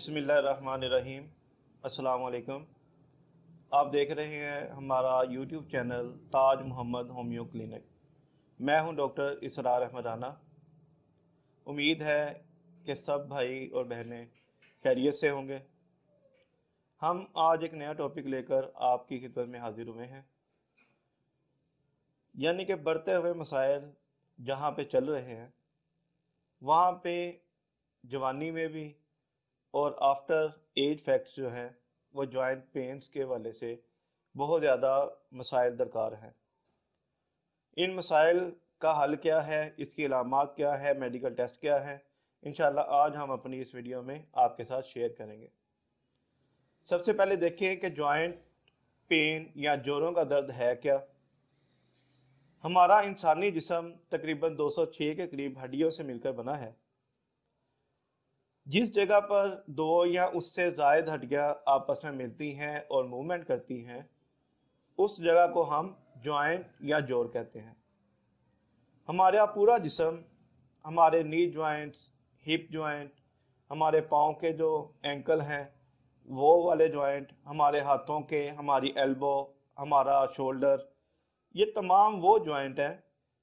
बसमीम अस्सलाम आप देख रहे हैं हमारा YouTube channel Taj Mohammad homeo clinic मैं हूं डॉक्टर इसरार अहमद राना उम्मीद है कि सब भाई और बहनें खैरियत से होंगे हम आज एक नया टॉपिक लेकर आपकी खिदमत में हाजिर हुए हैं यानी कि बढ़ते हुए मसाइल जहाँ पे चल रहे हैं वहाँ पे जवानी में भी और आफ्टर एज फैक्ट्स जो हैं वो जॉइंट पेंस के वाले से बहुत ज़्यादा मसाइल दरकार हैं इन मसाइल का हल क्या है इसकी अलामत क्या है मेडिकल टेस्ट क्या है इन आज हम अपनी इस वीडियो में आपके साथ शेयर करेंगे सबसे पहले देखें कि जॉइंट पेन या जोरों का दर्द है क्या हमारा इंसानी जिसम तकरीबन 206 के करीब हड्डियों से मिलकर बना है जिस जगह पर दो या उससे जायद हड्डियाँ आपस में मिलती हैं और मूवमेंट करती हैं उस जगह को हम जॉइंट या जोर कहते हैं हमारा पूरा जिसम हमारे नी जॉइंट्स हिप जॉइंट हमारे पाँव के जो एंकल हैं वो वाले जॉइंट हमारे हाथों के हमारी एल्बो हमारा शोल्डर ये तमाम वो जॉइंट हैं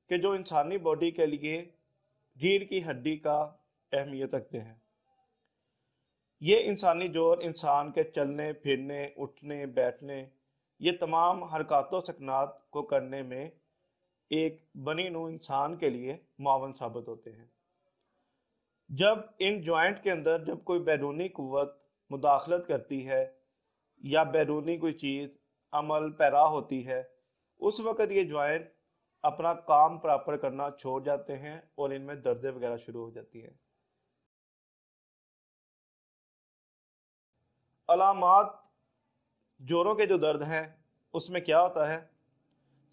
कि जो इंसानी बॉडी के लिए रीढ़ की हड्डी का अहमियत रखते हैं ये इंसानी जोर इंसान के चलने फिरने उठने बैठने ये तमाम हरकत सकनात को करने में एक बनी नू इंसान के लिए मावन साबित होते हैं जब इन जॉइंट के अंदर जब कोई बैरूनी कुत मुदाखलत करती है या बैरूनी कोई चीज़ अमल पैरा होती है उस वक़्त ये जॉइंट अपना काम प्रॉपर करना छोड़ जाते हैं और इनमें दर्द वगैरह शुरू हो जाती हैं अलामत जोड़ों के जो दर्द हैं उसमें क्या होता है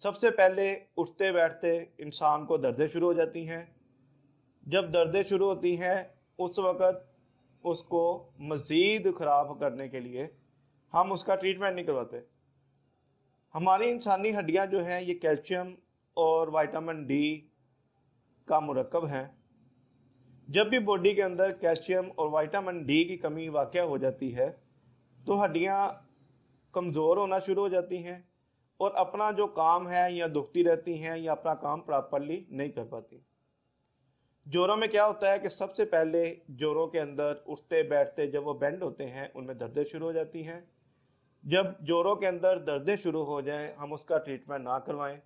सबसे पहले उठते बैठते इंसान को दर्दें शुरू हो जाती हैं जब दर्दें शुरू होती हैं उस वक़्त उसको मज़ीद ख़राब करने के लिए हम उसका ट्रीटमेंट नहीं करवाते हमारी इंसानी हड्डियाँ जो हैं ये कैल्शियम और विटामिन डी का मरकब हैं जब भी बॉडी के अंदर कैल्शियम और विटामिन डी की कमी वाक़ हो जाती है तो हड्डियाँ कमज़ोर होना शुरू हो जाती हैं और अपना जो काम है या दुखती रहती हैं या अपना काम प्रॉपरली नहीं कर पाती जोरों में क्या होता है कि सबसे पहले जोरों के अंदर उठते बैठते जब वो बेंड होते हैं उनमें दर्दें शुरू हो जाती हैं जब जोरों के अंदर दर्दें शुरू हो जाएं हम उसका ट्रीटमेंट ना करवाएं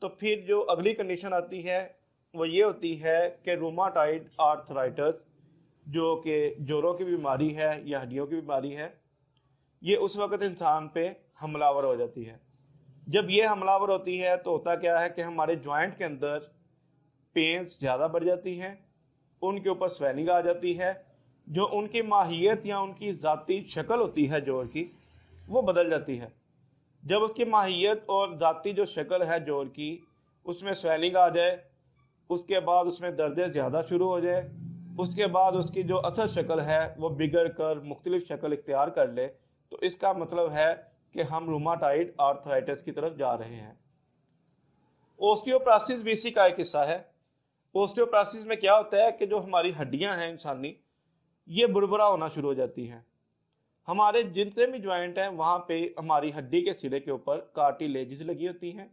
तो फिर जो अगली कंडीशन आती है वो ये होती है कि रोमाटाइड आर्थराइटस जो कि जोड़ों की बीमारी है या हड्डियों की बीमारी है ये उस वक्त इंसान पे हमलावर हो जाती है जब ये हमलावर होती है तो होता क्या है कि हमारे जॉइंट के अंदर पेंस ज़्यादा बढ़ जाती हैं उनके ऊपर स्वेलिंग आ जाती है जो उनकी माहियत या उनकी ज़ाती शक्ल होती है जोर की वो बदल जाती है जब उसकी माहियत और ज़ाती जो शक्ल है जोर की उसमें स्वेलिंग आ जाए उसके बाद उसमें दर्द ज़्यादा शुरू हो जाए उसके बाद उसकी जो असल शक्ल है वो बिगड़ कर मुख्तलिफ़ शक्ल इख्तियार कर ले तो इसका मतलब है कि हम रोमाटाइड आर्थराइटिस की तरफ जा रहे हैं ओस्टियोप्रासिस बीसी का एक हिस्सा है ओस्टियोप्रासिस में क्या होता है कि जो हमारी हड्डियां हैं इंसानी ये बुरबरा होना शुरू हो जाती हैं हमारे जितने भी ज्वाइंट हैं वहाँ पे हमारी हड्डी के सिरे के ऊपर कार्टिलेजिस लगी होती हैं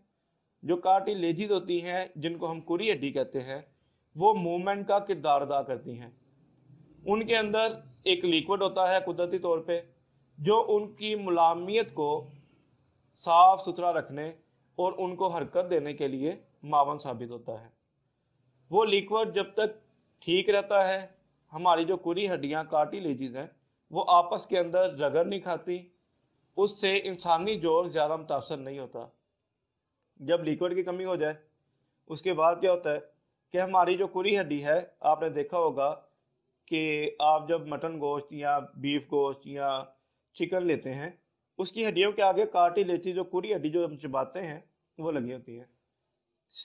जो कार्टिलेजिस होती हैं जिनको हम कुरी हड्डी कहते हैं वो मूवमेंट का किरदार अदा करती हैं उनके अंदर एक लिक्विड होता है कुदरती तौर पे जो उनकी मुलामियत को साफ सुथरा रखने और उनको हरकत देने के लिए मावन साबित होता है वो लिक्वड जब तक ठीक रहता है हमारी जो कुरी हड्डियाँ काटी लेजीज हैं वो आपस के अंदर रगड़ नहीं खाती उससे इंसानी जोर ज़्यादा मुतासर नहीं होता जब लिक्विड की कमी हो जाए उसके बाद क्या होता है कि हमारी जो कुरी हड्डी है आपने देखा होगा कि आप जब मटन गोश्त या बीफ गोश्त या चिकन लेते हैं उसकी हड्डियों के आगे काटी लेती जो पूरी हड्डी जो हम चबाते हैं वो लगी होती है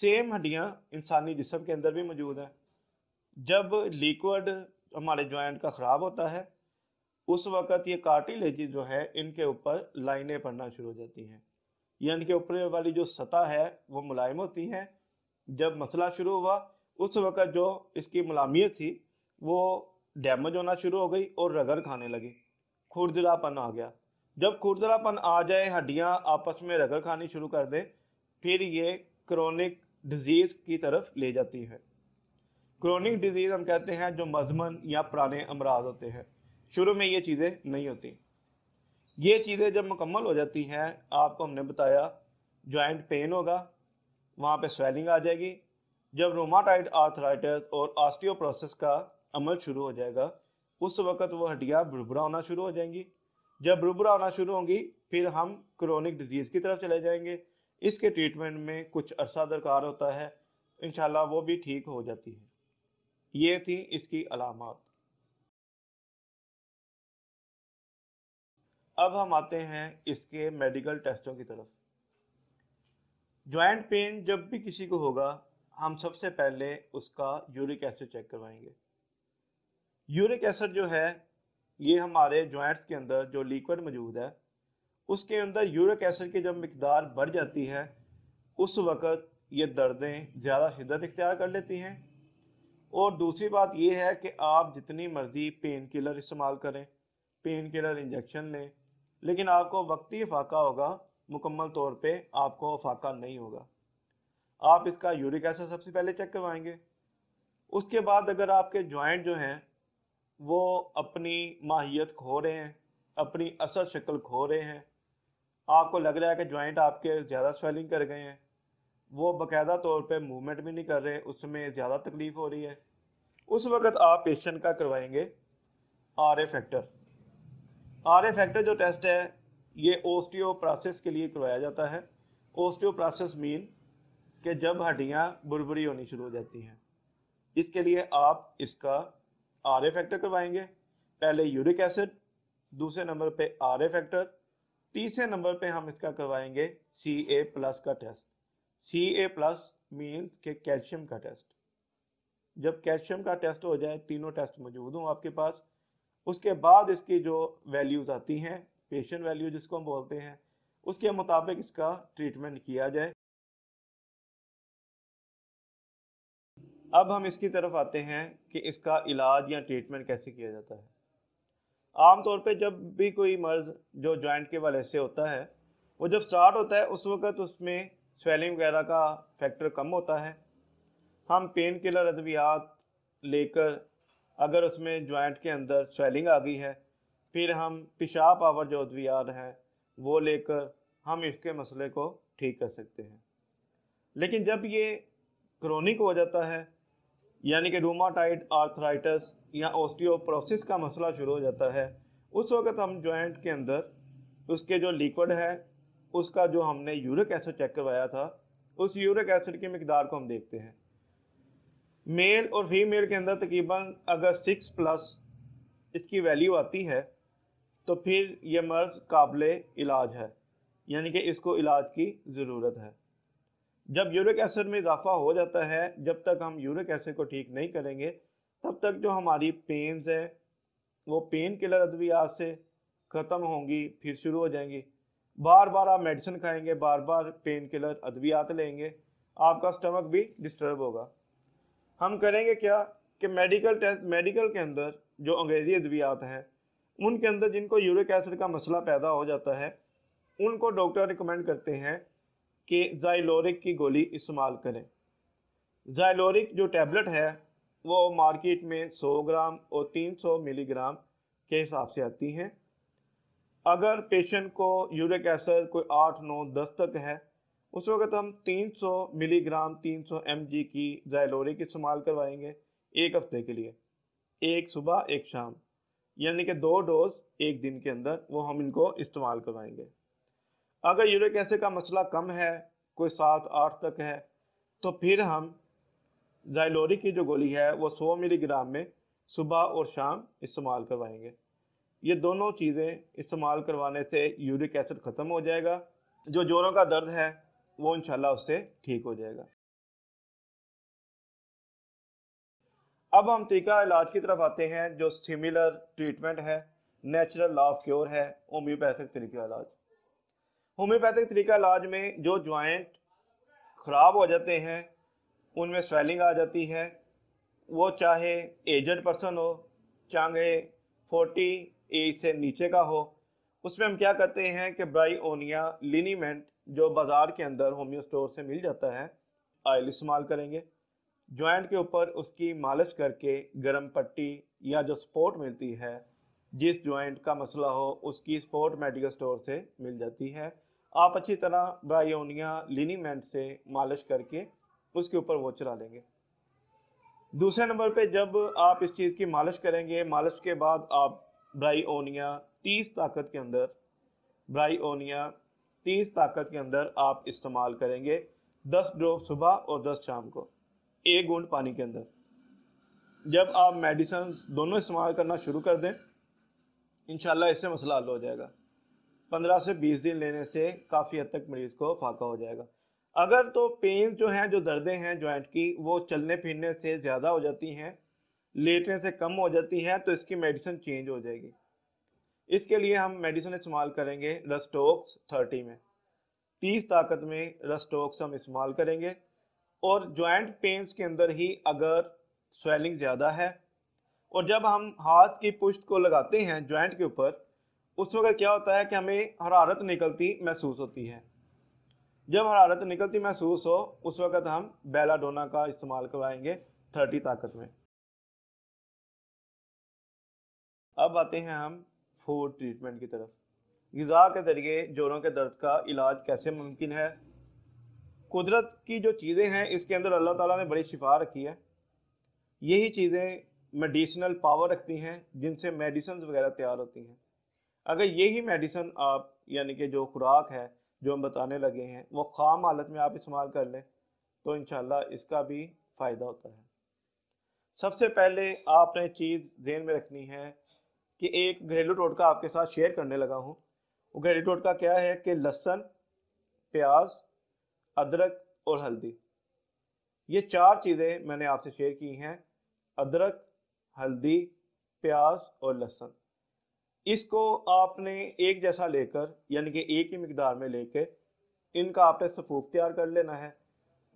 सेम हड्डियाँ इंसानी जिसम के अंदर भी मौजूद है जब लिक्विड हमारे जॉइंट का ख़राब होता है उस वक़्त ये काटी लेची जो है इनके ऊपर लाइनें पड़ना शुरू हो जाती हैं या इनके ऊपर वाली जो सतह है वो मुलायम होती है जब मसला शुरू हुआ उस वक़्त जो इसकी मलामियत थी वो डैमेज होना शुरू हो गई और रगड़ खाने लगी खुरदरापन आ गया जब खुरदरापन आ जाए हड्डियाँ आपस में रगड़ खानी शुरू कर दें फिर ये क्रोनिक डिजीज़ की तरफ ले जाती है क्रोनिक डिजीज़ हम कहते हैं जो मजमन या पुराने अमराज होते हैं शुरू में ये चीज़ें नहीं होती ये चीज़ें जब मुकम्मल हो जाती हैं आपको हमने बताया जॉइंट पेन होगा वहाँ पे स्वेलिंग आ जाएगी जब रोमाटाइड आर्थराइटिस और आस्टियोप्रोसेस का अमल शुरू हो जाएगा उस वक्त वो हड्डियाँ भुरभुरा होना शुरू हो जाएंगी जब भुरभुरा होना शुरू होंगी फिर हम क्रोनिक डिजीज़ की तरफ चले जाएंगे इसके ट्रीटमेंट में कुछ अरसा दरकार होता है इनशाला वो भी ठीक हो जाती है ये थी इसकी अलामत अब हम आते हैं इसके मेडिकल टेस्टों की तरफ ज्वाइंट पेन जब भी किसी को होगा हम सबसे पहले उसका यूरिक एसिड चेक करवाएंगे यूरिक एसिड जो है ये हमारे जॉइंट्स के अंदर जो लिक्विड मौजूद है उसके अंदर यूरिक एसिड की जब मकदार बढ़ जाती है उस वक़्त ये दर्दें ज़्यादा शिदत इख्तियार कर लेती हैं और दूसरी बात यह है कि आप जितनी मर्ज़ी पेन किलर इस्तेमाल करें पेन किलर इंजेक्शन लें लेकिन आपको वक्ती अफाका होगा मुकम्मल तौर पे आपको अफाका नहीं होगा आप इसका यूरिक एसिड सबसे पहले चेक करवाएंगे उसके बाद अगर आपके जॉइंट जो हैं वो अपनी माहियत खो रहे हैं अपनी असल शक्ल खो रहे हैं आपको लग रहा है कि जॉइंट आपके ज़्यादा स्वेलिंग कर गए हैं वो बाकायदा तौर पे मूवमेंट भी नहीं कर रहे उसमें ज़्यादा तकलीफ़ हो रही है उस वक्त आप पेशेंट का करवाएंगे R A factor R A factor जो टेस्ट है ये ओस्टियो प्रोसेस के लिए करवाया जाता है ओस्टियो प्रोसेस मीन कि जब हड्डियाँ बुरबरी होनी शुरू हो जाती हैं इसके लिए आप इसका आर ए फैक्टर करवाएंगे पहले यूरिक एसिड दूसरे नंबर पे आर ए फैक्टर तीसरे नंबर पे हम इसका करवाएंगे सी ए प्लस का test C A plus mean के कैल्शियम का टेस्ट जब कैल्शियम का टेस्ट हो जाए तीनों टेस्ट मौजूद हों आपके पास उसके बाद इसकी जो वैल्यूज आती हैं पेशेंट वैल्यू जिसको हम बोलते हैं उसके मुताबिक इसका ट्रीटमेंट किया जाए अब हम इसकी तरफ आते हैं कि इसका इलाज या ट्रीटमेंट कैसे किया जाता है आमतौर पे जब भी कोई मर्ज़ जो जॉइंट के वाले से होता है वो जब स्टार्ट होता है उस वक्त उसमें स्वेलिंग वगैरह का फैक्टर कम होता है हम पेन किलर अद्वियात लेकर अगर उसमें जॉइंट के अंदर स्वेलिंग आ गई है फिर हम पेशाब पावर जो अद्वियात हैं वो लेकर हम इसके मसले को ठीक कर सकते हैं लेकिन जब ये क्रोनिक हो जाता है यानी कि रोमाटाइड आर्थराइटस या ओस्टियोप्रोसिस का मसला शुरू हो जाता है उस वक्त हम जॉइंट के अंदर उसके जो लिक्विड है उसका जो हमने यूरिक एसिड चेक करवाया था उस यूरिक एसिड की मकदार को हम देखते हैं मेल और फीमेल के अंदर तकरीबन अगर सिक्स प्लस इसकी वैल्यू आती है तो फिर यह मर्ज़ काबिल इलाज है यानी कि इसको इलाज की ज़रूरत है जब यूरिक एसिड में इजाफा हो जाता है जब तक हम यूरिक एसिड को ठीक नहीं करेंगे तब तक जो हमारी पेन्स हैं वो पेन किलर अद्वियात से ख़त्म होंगी फिर शुरू हो जाएंगी बार बार आप मेडिसिन खाएंगे बार बार पेन किलर अद्वियात लेंगे आपका स्टमक भी डिस्टर्ब होगा हम करेंगे क्या कि मेडिकल टेस्ट मेडिकल के अंदर जो अंग्रेज़ी अद्वियात हैं उनके अंदर जिनको यूरिक एसिड का मसला पैदा हो जाता है उनको डॉक्टर रिकमेंड करते हैं कि जाइलोरिक की गोली इस्तेमाल करें जाइलोरिक जो टैबलेट है वो मार्केट में 100 ग्राम और 300 मिलीग्राम के हिसाब से आती हैं अगर पेशेंट को यूरिक एसिड कोई आठ नौ दस तक है उस वक्त हम 300 मिलीग्राम 300 एमजी की जाइलोरिक इस्तेमाल करवाएंगे एक हफ्ते के लिए एक सुबह एक शाम यानी कि दो डोज एक दिन के अंदर वो हम इनको इस्तेमाल करवाएंगे अगर यूरिक एसिड का मसला कम है कोई सात आठ तक है तो फिर हम जायलोरी की जो गोली है वो सौ मिलीग्राम में सुबह और शाम इस्तेमाल करवाएंगे ये दोनों चीज़ें इस्तेमाल करवाने से यूरिक एसिड ख़त्म हो जाएगा जो जोड़ों का दर्द है वो इंशाल्लाह उससे ठीक हो जाएगा अब हम टीका इलाज की तरफ आते हैं जो सिमिलर ट्रीटमेंट है नेचुरल लाफ क्योर है होम्योपैथिक तरीका इलाज होम्योपैथिक तरीका इलाज में जो ज्वाइंट ख़राब हो जाते हैं उनमें स्वेलिंग आ जाती है वो चाहे एजड पर्सन हो चाहे फोर्टी एज से नीचे का हो उसमें हम क्या करते हैं कि ब्राइओनिया लिनीमेंट जो बाज़ार के अंदर होम्यो स्टोर से मिल जाता है आयल इस्तेमाल करेंगे जॉइंट के ऊपर उसकी मालिश करके गर्म पट्टी या जो सपोर्ट मिलती है जिस ज्वाइंट का मसला हो उसकी स्पोर्ट मेडिकल स्टोर से मिल जाती है आप अच्छी तरह ब्रायोनिया लिनीमेंट से मालिश करके उसके ऊपर वो चला लेंगे दूसरे नंबर पे जब आप इस चीज़ की मालिश करेंगे मालिश के बाद आप ब्राइओनिया 30 ताकत के अंदर ब्राइओनिया 30 ताकत के अंदर आप इस्तेमाल करेंगे 10 ड्रॉप सुबह और 10 शाम को एक घूंट पानी के अंदर जब आप मेडिसन दोनों इस्तेमाल करना शुरू कर दें इन इससे मसला हल हो जाएगा पंद्रह से बीस दिन लेने से काफ़ी हद तक मरीज़ को फाका हो जाएगा अगर तो पेन जो हैं जो दर्दें हैं जॉइंट की वो चलने फिरने से ज़्यादा हो जाती हैं लेटने से कम हो जाती हैं तो इसकी मेडिसिन चेंज हो जाएगी इसके लिए हम मेडिसिन इस्तेमाल करेंगे रस्टोक्स थर्टी में तीस ताकत में रस्टोक्स हम इस्तेमाल करेंगे और जॉइंट पेंस के अंदर ही अगर स्वेलिंग ज़्यादा है और जब हम हाथ की पुष्ट को लगाते हैं ज्वाइंट के ऊपर उस वक्त क्या होता है कि हमें हरारत निकलती महसूस होती है जब हरारत निकलती महसूस हो उस वक्त हम बेलाडोना का इस्तेमाल करवाएंगे थर्टी ताकत में अब आते हैं हम फूड ट्रीटमेंट की तरफ गज़ा के ज़रिए जोड़ों के दर्द का इलाज कैसे मुमकिन है कुदरत की जो चीज़ें हैं इसके अंदर अल्लाह ताला ने बड़ी शिफा रखी है यही चीज़ें मेडिसिनल पावर रखती हैं जिनसे मेडिसन वगैरह तैयार होती हैं अगर यही मेडिसन आप यानी कि जो खुराक है जो हम बताने लगे हैं वो खाम हालत में आप इस्तेमाल कर लें तो इन इसका भी फ़ायदा होता है सबसे पहले आपने चीज़ जेन में रखनी है कि एक घरेलू टोटका आपके साथ शेयर करने लगा हूँ वो घरेलू टोटका क्या है कि लहसन प्याज अदरक और हल्दी ये चार चीज़ें मैंने आपसे शेयर की हैं अदरक हल्दी प्याज और लहसुन इसको आपने एक जैसा लेकर यानी कि एक ही मकदार में लेके इनका आपने सफूफ तैयार कर लेना है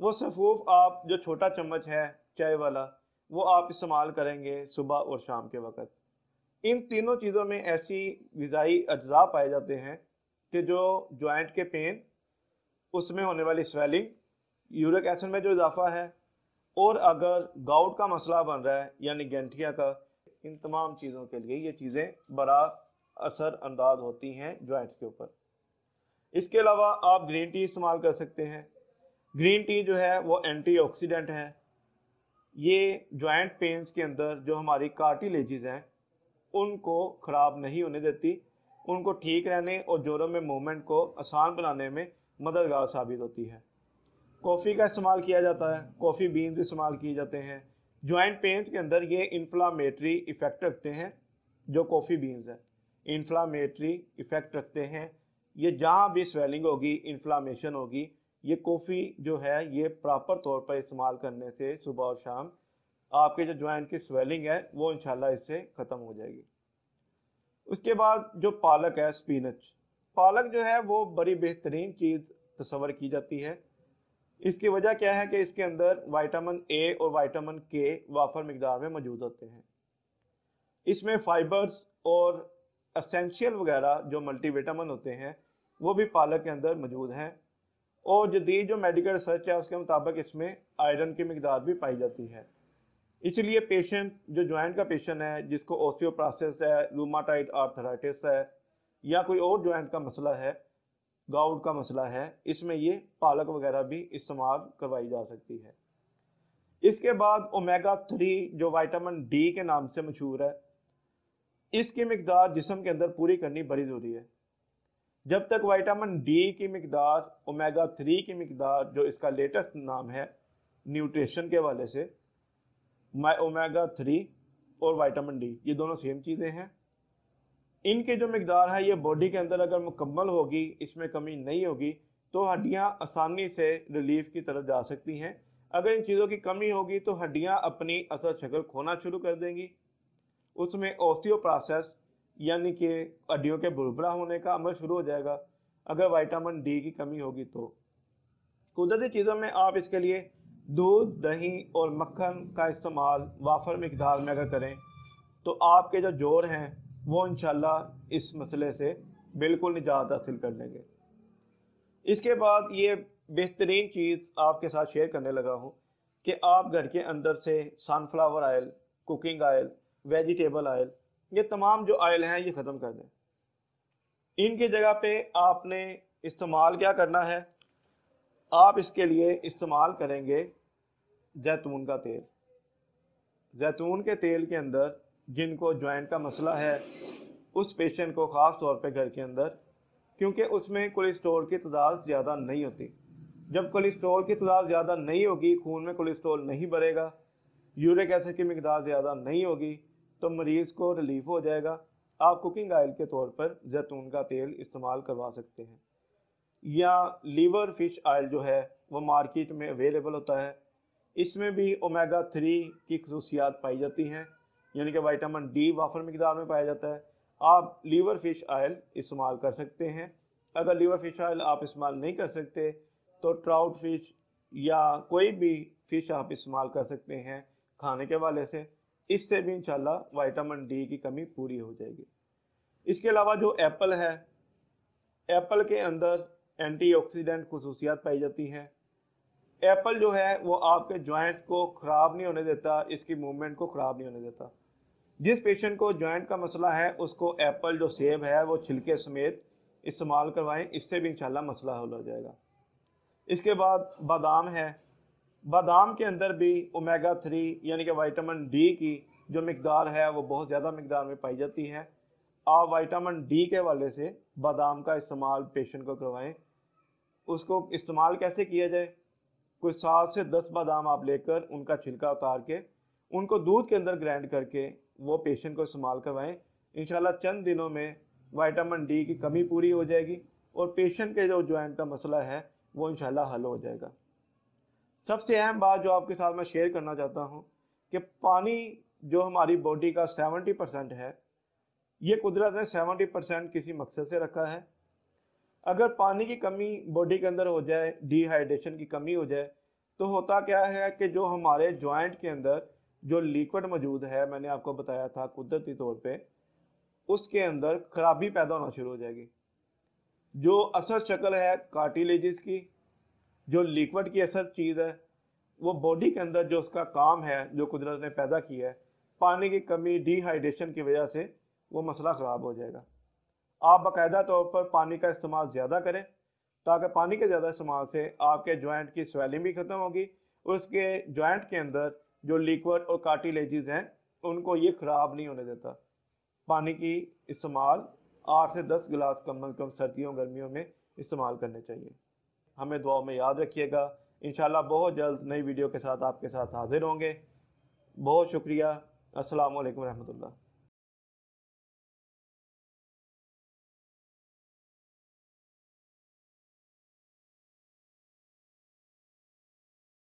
वो सफूफ आप जो छोटा चम्मच है चाय वाला वो आप इस्तेमाल करेंगे सुबह और शाम के वक्त इन तीनों चीज़ों में ऐसी गजाई अज्जा पाए जाते हैं कि जो जॉइंट के पेन उसमें होने वाली स्वेलिंग यूरिक एसिड में जो इजाफा है और अगर गाउट का मसला बन रहा है यानी गंठिया का इन तमाम चीज़ों के लिए ये चीज़ें बड़ा असर अंदाज होती हैं जॉइंट्स के ऊपर इसके अलावा आप ग्रीन टी इस्तेमाल कर सकते हैं ग्रीन टी जो है वो एंटीऑक्सीडेंट है ये जॉइंट पेंस के अंदर जो हमारी कार्टिलेजेस हैं उनको ख़राब नहीं होने देती उनको ठीक रहने और जोरों में मूवमेंट को आसान बनाने में मददगार साबित होती है कॉफ़ी का इस्तेमाल किया जाता है कॉफ़ी बीन्स इस्तेमाल किए जाते हैं जॉइंट पेंस के अंदर ये इन्फ्लामेटरी इफेक्ट रखते हैं जो कॉफ़ी बीन्स है इन्फ्लामेटरी इफेक्ट रखते हैं ये जहाँ भी स्वेलिंग होगी इन्फ्लामेशन होगी ये कॉफ़ी जो है ये प्रॉपर तौर पर इस्तेमाल करने से सुबह और शाम आपके जो जॉइंट की स्वेलिंग है वो इंशाल्लाह इससे ख़त्म हो जाएगी उसके बाद जो पालक है स्पिनच पालक जो है वो बड़ी बेहतरीन चीज़ तस्वर की जाती है इसकी वजह क्या है कि इसके अंदर वाइटामिन ए और वाइटामिन के वाफर मकदार में मौजूद होते हैं इसमें फाइबर्स और असेंशियल वगैरह जो मल्टीविटामिन होते हैं वो भी पालक के अंदर मौजूद हैं और जदीद जो मेडिकल रिसर्च है उसके मुताबिक इसमें आयरन की मकदार भी पाई जाती है इसलिए पेशेंट जो ज्वाइंट का पेशेंट है जिसको ओस्टियोप्रासिस है रूमाटाइड आर्थराइटिस है या कोई और ज्वाइंट का मसला है गाउट का मसला है इसमें ये पालक वगैरह भी इस्तेमाल करवाई जा सकती है इसके बाद ओमेगा थ्री जो वाइटामिन डी के नाम से मशहूर है इसकी मकदार जिसम के अंदर पूरी करनी बड़ी ज़रूरी है जब तक वाइटामिन डी की मकदार ओमेगा थ्री की मकदार जो इसका लेटेस्ट नाम है न्यूट्रिशन के वाले से ओमेगा थ्री और वाइटामिन डी ये दोनों सेम चीज़ें हैं इनके जो मकदार है ये बॉडी के अंदर अगर मुकम्मल होगी इसमें कमी नहीं होगी तो हड्डियाँ आसानी से रिलीफ की तरफ जा सकती हैं अगर इन चीज़ों की कमी होगी तो हड्डियाँ अपनी असल शक्ल खोना शुरू कर देंगी उसमें ओस्टियो प्रोसेस यानी कि हड्डियों के बुरबरा होने का अमल शुरू हो जाएगा अगर वाइटामिन डी की कमी होगी तो कुदरती चीज़ों में आप इसके लिए दूध दही और मक्खन का इस्तेमाल वाफर मकदार में अगर करें तो आपके जो जोर हैं वो इन इस मसले से बिल्कुल निजात हासिल कर लेंगे इसके बाद ये बेहतरीन चीज़ आपके साथ शेयर करने लगा हूँ कि आप घर के अंदर से sunflower oil cooking oil vegetable oil ये तमाम जो आयल हैं ये ख़त्म कर दें इनकी जगह पे आपने इस्तेमाल क्या करना है आप इसके लिए इस्तेमाल करेंगे जैतून का तेल जैतून के तेल के अंदर जिनको जॉइंट का मसला है उस पेशेंट को ख़ास तौर पे घर के अंदर क्योंकि उसमें कोलेस्ट्रॉल की तादाद ज़्यादा नहीं होती जब कोलेस्ट्रॉल की तादाद ज़्यादा नहीं होगी खून में कोलेस्ट्रॉल नहीं बढ़ेगा यूरिक एसिड की मकदार ज़्यादा नहीं होगी तो मरीज़ को रिलीफ हो जाएगा आप कुकिंग ऑयल के तौर पर जैतून का तेल इस्तेमाल करवा सकते हैं या लीवर फिश आयल जो है वो मार्केट में अवेलेबल होता है इसमें भी ओमेगा थ्री की खसूसियात पाई जाती हैं यानी कि वाइटामिन डी वाफर मकदार में पाया जाता है आप लीवर फिश आयल इस्तेमाल कर सकते हैं अगर लीवर फिश आयल आप इस्तेमाल नहीं कर सकते तो ट्राउट फिश या कोई भी फिश आप इस्तेमाल कर सकते हैं खाने के वाले से इससे भी इंशाल्लाह वाइटामिन डी की कमी पूरी हो जाएगी इसके अलावा जो एप्पल है एप्पल के अंदर एंटीऑक्सीडेंट खसूसियात पाई जाती हैं एप्पल जो है वो आपके जॉइंट्स को ख़राब नहीं होने देता इसकी मूवमेंट को ख़राब नहीं होने देता जिस पेशेंट को ज्वाइंट का मसला है उसको एप्पल जो सेब है वो छिलके समेत इस्तेमाल करवाएं इससे भी इंशाल्लाह मसला हल हो जाएगा इसके बाद बादाम है बादाम के अंदर भी ओमेगा थ्री यानी कि वाइटामिन डी की जो मकदार है वो बहुत ज़्यादा मकदार में पाई जाती है आप वाइटामिन डी के हवाले से बादाम का इस्तेमाल पेशेंट को करवाएं उसको इस्तेमाल कैसे किया जाए कुछ सात से दस बादाम आप लेकर उनका छिलका उतार के उनको दूध के अंदर ग्राइंड करके वो पेशेंट को इस्तेमाल करवाएं इन चंद दिनों में वाइटामिन डी की कमी पूरी हो जाएगी और पेशेंट के जो ज्वाइंट का मसला है वो इन हल हो जाएगा सबसे अहम बात जो आपके साथ मैं शेयर करना चाहता हूँ कि पानी जो हमारी बॉडी का सेवेंटी परसेंट है ये कुदरत ने सेवेंटी परसेंट किसी मकसद से रखा है अगर पानी की कमी बॉडी के अंदर हो जाए डिहाइड्रेशन की कमी हो जाए तो होता क्या है कि जो हमारे जॉइंट के अंदर जो लिक्विड मौजूद है मैंने आपको बताया था कुदरती तौर पे उसके अंदर खराबी पैदा होना शुरू हो जाएगी जो असल शक्ल है कार्टिलेजिस की जो लिक्विड की असर चीज़ है वो बॉडी के अंदर जो उसका काम है जो कुदरत ने पैदा किया है पानी की कमी डिहाइड्रेशन की वजह से वो मसला ख़राब हो जाएगा आप बाकायदा तौर पर पानी का इस्तेमाल ज़्यादा करें ताकि पानी के ज़्यादा इस्तेमाल से आपके जॉइंट की स्वेलिंग भी ख़त्म होगी उसके जॉइंट के अंदर जो लिक्वर और कार्टिलेजेस हैं उनको ये ख़राब नहीं होने देता पानी की इस्तेमाल आठ से दस गिलास कम अज़ कम सर्दियों गर्मियों में इस्तेमाल करने चाहिए हमें दुआ में याद रखिएगा इन बहुत जल्द नई वीडियो के साथ आपके साथ हाजिर होंगे बहुत शुक्रिया असलकम वरहमल्ला